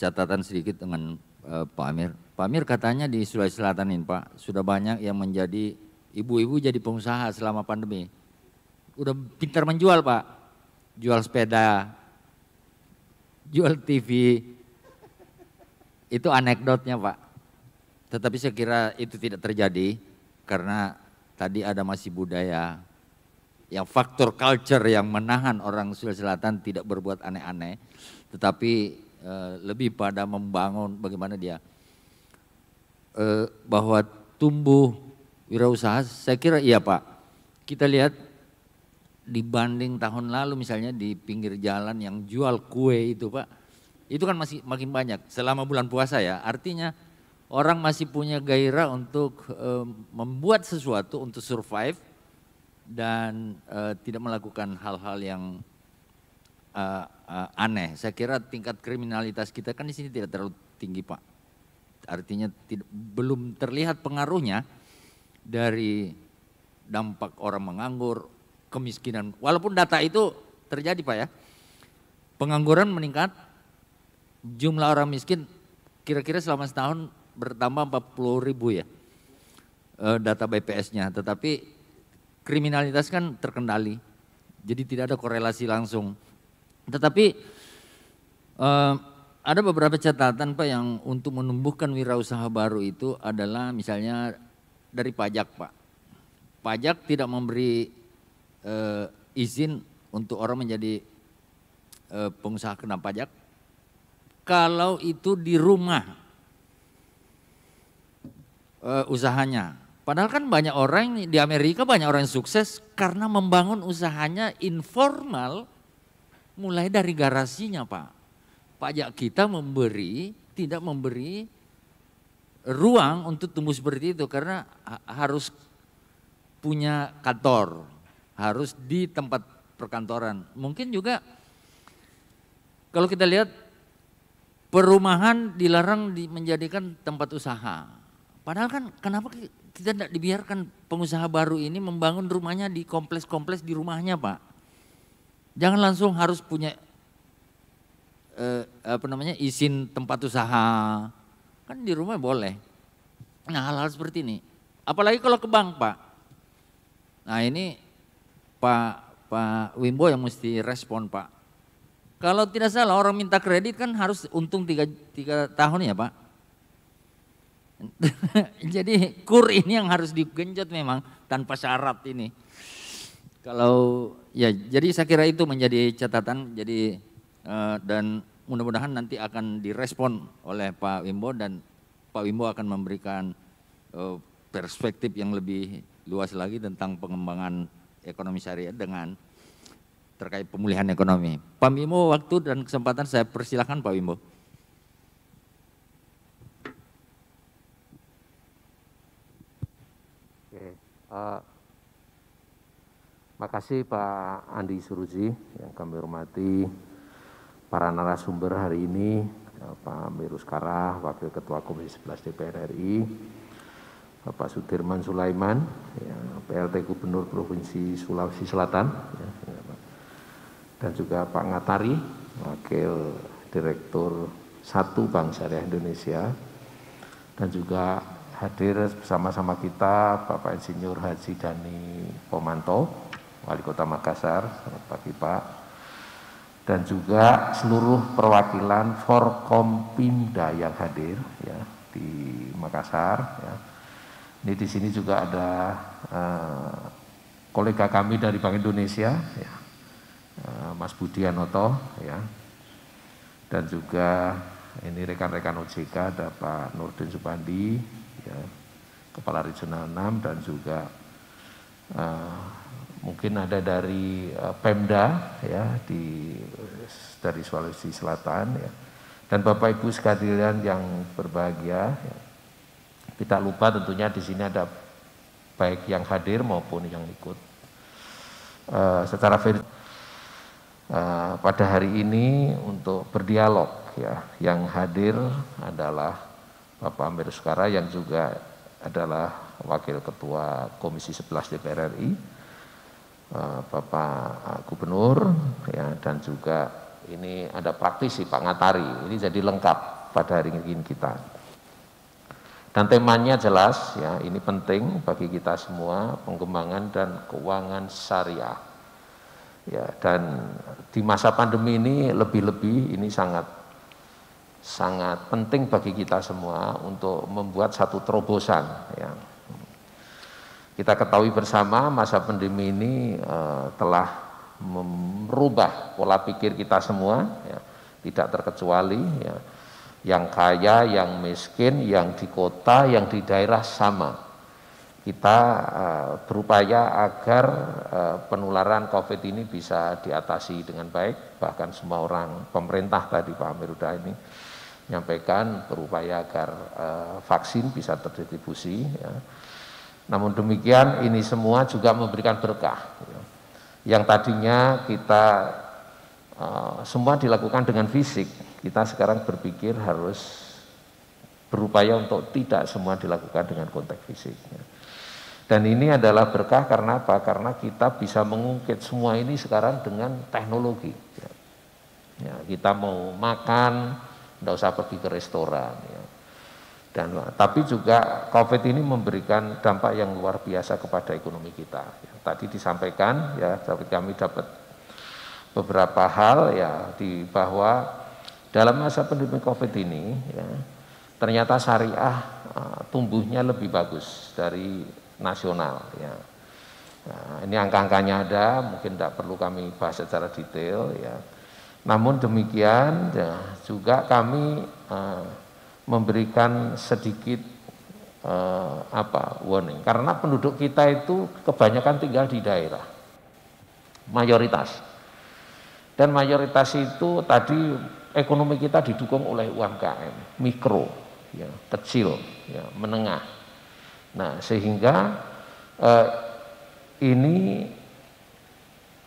catatan sedikit dengan uh, Pak Amir. Pak Amir katanya di Sulawesi Selatan ini Pak, sudah banyak yang menjadi ibu-ibu jadi pengusaha selama pandemi. Udah pintar menjual Pak, jual sepeda, jual TV. Itu anekdotnya Pak. Tetapi saya kira itu tidak terjadi karena tadi ada masih budaya yang faktor culture yang menahan orang Sulawesi Selatan tidak berbuat aneh-aneh. Tetapi Eh, lebih pada membangun bagaimana dia eh, bahwa tumbuh wirausaha saya kira iya Pak. Kita lihat dibanding tahun lalu misalnya di pinggir jalan yang jual kue itu Pak. Itu kan masih makin banyak selama bulan puasa ya. Artinya orang masih punya gairah untuk eh, membuat sesuatu untuk survive dan tidak melakukan hal-hal yang uh, uh, aneh. Saya kira tingkat kriminalitas kita kan di sini tidak terlalu tinggi, Pak. Artinya tidak, belum terlihat pengaruhnya dari dampak orang menganggur, kemiskinan. Walaupun data itu terjadi, Pak ya. Pengangguran meningkat, jumlah orang miskin kira-kira selama setahun bertambah 40 ribu ya eh, data BPS-nya. Tetapi kriminalitas kan terkendali, jadi tidak ada korelasi langsung. Tetapi uh, ada beberapa catatan Pak yang untuk menumbuhkan wirausaha baru itu adalah misalnya dari pajak Pak. Pajak tidak memberi uh, izin untuk orang menjadi uh, pengusaha kena pajak kalau itu di rumah uh, usahanya. Padahal kan banyak orang di Amerika banyak orang yang sukses karena membangun usahanya informal mulai dari garasinya Pak. Pajak kita memberi, tidak memberi ruang untuk tumbuh seperti itu karena harus punya kantor, harus di tempat perkantoran. Mungkin juga kalau kita lihat perumahan dilarang menjadikan tempat usaha. Padahal kan kenapa kita tidak dibiarkan pengusaha baru ini membangun rumahnya di kompleks-kompleks di rumahnya Pak. Jangan langsung harus punya eh, apa namanya izin tempat usaha. Kan di rumah boleh. Nah hal-hal seperti ini. Apalagi kalau ke bank Pak. Nah ini Pak Pak Wimbo yang mesti respon Pak. Kalau tidak salah orang minta kredit kan harus untung tiga, tiga tahun ya Pak. Jadi kur ini yang harus digenjot memang tanpa syarat ini. Kalau ya, jadi saya kira itu menjadi catatan. Jadi uh, dan mudah-mudahan nanti akan direspon oleh Pak Wimbo dan Pak Wimbo akan memberikan uh, perspektif yang lebih luas lagi tentang pengembangan ekonomi syariah dengan terkait pemulihan ekonomi. Pak Wimbo waktu dan kesempatan saya persilahkan Pak Wimbo. kasih Pak Andi Suruji yang kami hormati, para narasumber hari ini, eh, Pak Mirus Karah, Wakil Ketua Komisi 11 DPR RI, Bapak Sudirman Sulaiman, ya, PLT Gubernur Provinsi Sulawesi Selatan, ya, ya dan juga Pak Ngatari, Wakil Direktur Satu Bank Syariah Indonesia, dan juga hadir bersama-sama kita Bapak Insinyur Haji Dani Pomanto, Wali Kota Makassar, selamat pagi Pak. Dan juga seluruh perwakilan Forkompimda yang hadir ya di Makassar. Ya. Ini di sini juga ada eh, kolega kami dari Bank Indonesia, ya, eh, Mas Budi Anoto, ya, dan juga ini rekan-rekan OJK ada Pak Nurdin Subandi, ya, Kepala Regional 6 dan juga eh, mungkin ada dari eh, Pemda ya di dari Sulawesi Selatan ya. Dan Bapak Ibu sekalian yang berbahagia, ya. Kita lupa tentunya di sini ada baik yang hadir maupun yang ikut uh, secara uh, pada hari ini untuk berdialog ya. Yang hadir adalah Bapak Amir Sukara yang juga adalah Wakil Ketua Komisi 11 DPR RI Eh, Bapak eh, Gubernur ya dan juga ini ada praktisi Pak Ngatari. Ini jadi lengkap pada hari ini kita. Dan temanya jelas ya, ini penting bagi kita semua pengembangan dan keuangan syariah. Ya, dan di masa pandemi ini lebih-lebih ini sangat sangat penting bagi kita semua untuk membuat satu terobosan ya. Kita ketahui bersama masa pandemi ini uh, telah merubah pola pikir kita semua, ya, tidak terkecuali. Ya. Yang kaya, yang miskin, yang di kota, yang di daerah sama kita uh, berupaya agar uh, penularan COVID ini bisa diatasi dengan baik. Bahkan semua orang pemerintah tadi Pak Amir Uda ini menyampaikan berupaya agar uh, vaksin bisa terdistribusi. Ya. Namun demikian ini semua juga memberikan berkah. Yang tadinya kita eh, semua dilakukan dengan fisik, kita sekarang berpikir harus berupaya untuk tidak semua dilakukan dengan konteks fisik. Dan ini adalah berkah karena apa? Karena kita bisa mengungkit semua ini sekarang dengan teknologi. Ya, kita mau makan, tidak usah pergi ke restoran. Ya dan tapi juga COVID ini memberikan dampak yang luar biasa kepada ekonomi kita. Ya, tadi disampaikan ya, tapi kami dapat beberapa hal ya di bahwa dalam masa pandemi COVID ini ya, ternyata syariah uh, tumbuhnya lebih bagus dari nasional ya. Nah, ini angka-angkanya ada, mungkin tidak perlu kami bahas secara detail ya. Namun demikian ya, juga kami uh, memberikan sedikit eh, apa warning karena penduduk kita itu kebanyakan tinggal di daerah mayoritas dan mayoritas itu tadi ekonomi kita didukung oleh UMKM mikro ya, kecil ya, menengah nah sehingga eh, ini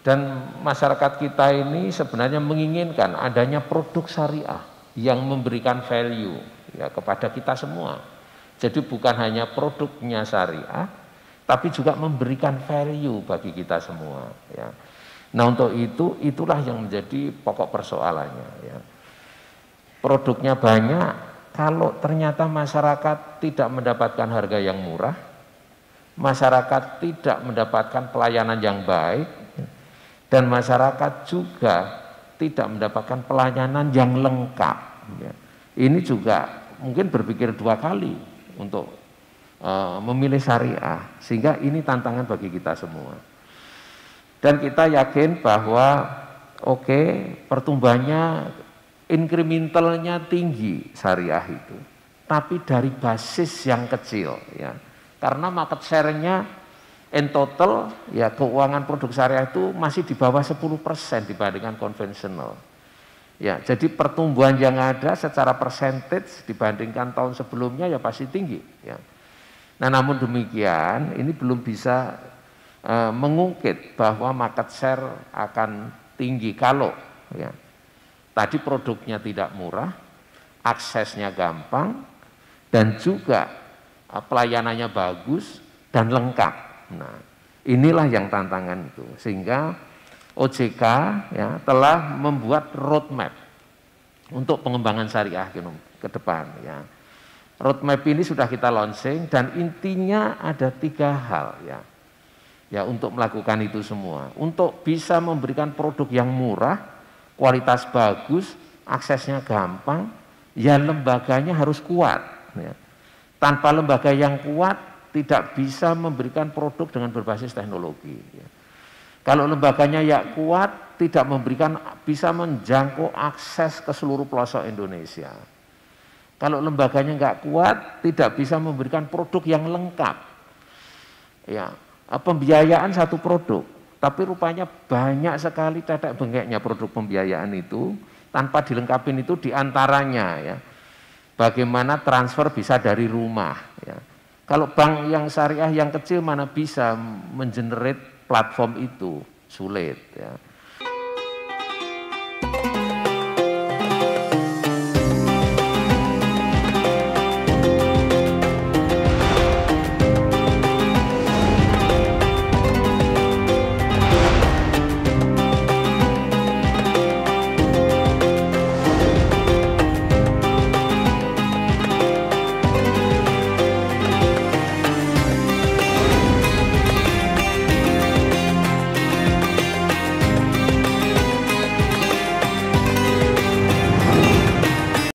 dan masyarakat kita ini sebenarnya menginginkan adanya produk syariah yang memberikan value ya kepada kita semua. Jadi bukan hanya produknya syariah, tapi juga memberikan value bagi kita semua. Ya. Nah untuk itu itulah yang menjadi pokok persoalannya. Ya. Produknya banyak, kalau ternyata masyarakat tidak mendapatkan harga yang murah, masyarakat tidak mendapatkan pelayanan yang baik, dan masyarakat juga tidak mendapatkan pelayanan yang lengkap. Ya. Ini juga mungkin berpikir dua kali untuk eh, memilih syariah sehingga ini tantangan bagi kita semua dan kita yakin bahwa oke okay, pertumbuhannya inkrementalnya tinggi syariah itu tapi dari basis yang kecil ya karena market share-nya in total ya keuangan produk syariah itu masih di bawah 10% dibandingkan konvensional Ya, jadi pertumbuhan yang ada secara persentase dibandingkan tahun sebelumnya ya pasti tinggi. Ya. Nah, namun demikian ini belum bisa e, mengungkit bahwa market share akan tinggi kalau ya. Tadi produknya tidak murah, aksesnya gampang, dan juga e, pelayanannya bagus dan lengkap. Nah, inilah yang tantangan itu. Sehingga OJK ya, telah membuat roadmap untuk pengembangan syariah ke depan. Ya. Roadmap ini sudah kita launching dan intinya ada tiga hal ya. Ya untuk melakukan itu semua, untuk bisa memberikan produk yang murah, kualitas bagus, aksesnya gampang, ya lembaganya harus kuat. Ya. Tanpa lembaga yang kuat tidak bisa memberikan produk dengan berbasis teknologi. Ya kalau lembaganya ya kuat, tidak memberikan bisa menjangkau akses ke seluruh pelosok Indonesia. Kalau lembaganya nggak kuat, tidak bisa memberikan produk yang lengkap. Ya, pembiayaan satu produk, tapi rupanya banyak sekali cetek bengeknya produk pembiayaan itu tanpa dilengkapi itu diantaranya ya. Bagaimana transfer bisa dari rumah ya. Kalau bank yang syariah yang kecil mana bisa mengenerate platform itu sulit ya.